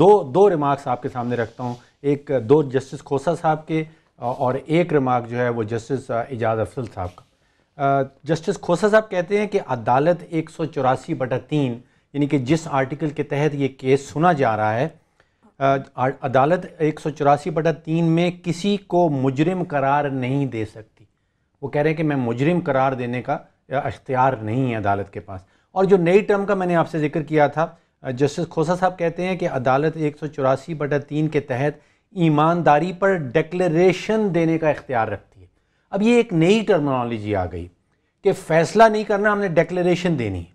दो दो रिमार्क्स आपके सामने रखता हूँ एक दो जस्टिस खोसा साहब के और एक रिमार्क जो है वो जस्टिस एजाज अफसल साहब का जस्टिस uh, खोसा साहब कहते हैं कि अदालत एक सौ चौरासी बटा तीन यानी कि जिस आर्टिकल के तहत ये केस सुना जा रहा है uh, अदालत एक सौ चौरासी बटा तीन में किसी को मुजरिम करार नहीं दे सकती वो कह रहे हैं कि मैं मुजरिम करार देने का अख्तियार नहीं है अदालत के पास और जो नई टर्म का मैंने आपसे जिक्र किया था जस्टिस खोसा साहब कहते हैं कि अदालत एक सौ चौरासी बटा तीन के तहत ईमानदारी पर डिक्लेरेशन देने का इख्तियार रखती है अब ये एक नई टर्मिनोलॉजी आ गई कि फैसला नहीं करना हमने डिक्लेरेशन देनी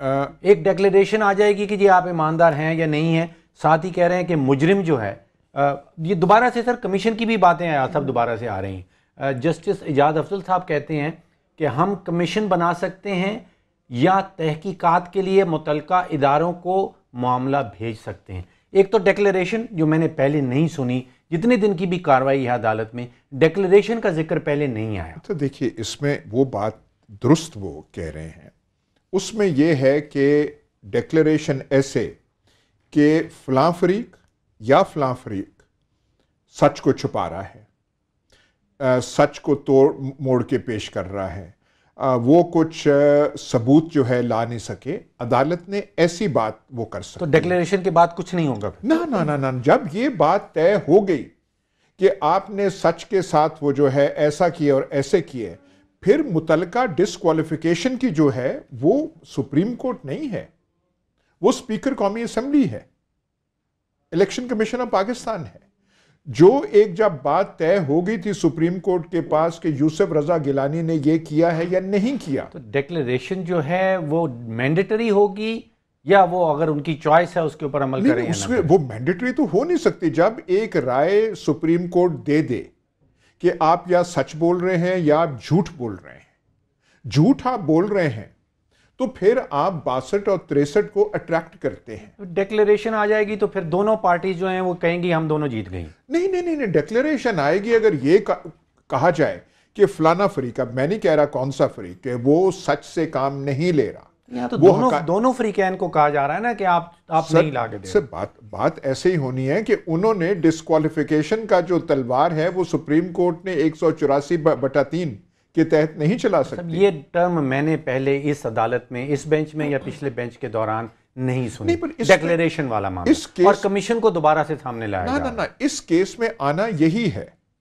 आ, एक डिक्लेरेशन आ जाएगी कि जी आप ईमानदार हैं या नहीं हैं साथ ही कह रहे हैं कि मुजरिम जो है आ, ये दोबारा से सर कमीशन की भी बातें आया साहब दोबारा से आ रही हैं जस्टिस एजाज अफजल साहब कहते हैं कि हम कमीशन बना सकते हैं या तहकीकात के लिए मुतलका इदारों को मामला भेज सकते हैं एक तो डेक्लेशन जो मैंने पहले नहीं सुनी जितने दिन की भी कार्रवाई है अदालत में डेक्लेशन का जिक्र पहले नहीं आया तो देखिए इसमें वो बात दुरुस्त वो कह रहे हैं उसमें यह है कि डेक्लेशन ऐसे कि फलां फरीक या फलां फरीक सच को छुपा रहा है आ, सच को तोड़ मोड़ के पेश कर रहा है वो कुछ सबूत जो है ला नहीं सके अदालत ने ऐसी बात वो कर तो सकती तो डिक्लेरेशन के बाद कुछ नहीं होगा ना ना ना ना जब ये बात तय हो गई कि आपने सच के साथ वो जो है ऐसा किए और ऐसे किए फिर मुतलका डिसक्वालिफिकेशन की जो है वो सुप्रीम कोर्ट नहीं है वो स्पीकर कौमी असम्बली है इलेक्शन कमीशन ऑफ पाकिस्तान है जो एक जब बात तय हो गई थी सुप्रीम कोर्ट के पास कि यूसुफ रजा गिलानी ने यह किया है या नहीं किया तो डिक्लेरेशन जो है वो मैंडेटरी होगी या वो अगर उनकी चॉइस है उसके ऊपर अमल करें उसमें वो मैंडेटरी तो हो नहीं सकती जब एक राय सुप्रीम कोर्ट दे दे कि आप या सच बोल रहे हैं या आप झूठ बोल रहे हैं झूठ आप बोल रहे हैं तो फिर आप बासठ और तिरसठ को अट्रैक्ट करते हैं डिक्लेरेशन आ जाएगी तो फिर दोनों पार्टी जो हैं वो कहेंगी हम दोनों जीत गई नहीं नहीं नहीं नहीं डिक्लेरेशन आएगी अगर ये कहा जाए कि फलाना फरीक अब मैं नहीं कह रहा कौन सा फरीक है वो सच से काम नहीं ले रहा तो वो दोनों दोनों फ्रीकैन को कहा जा रहा है ना कि आप आप सर, नहीं लागे सर बात बात ऐसे ही होनी है कि उन्होंने डिस्कालिफिकेशन का जो तलवार है वो सुप्रीम कोर्ट ने एक सौ चौरासी बटा तीन के तहत नहीं चला सकती ये टर्म मैंने पहले इस अदालत में इस बेंच में या पिछले बेंच के दौरान नहीं सुनी पर इस डेक्लेरेशन वाला मामला इस केस, और कमीशन को दोबारा से सामने लाया ना ना ना इस केस में आना यही है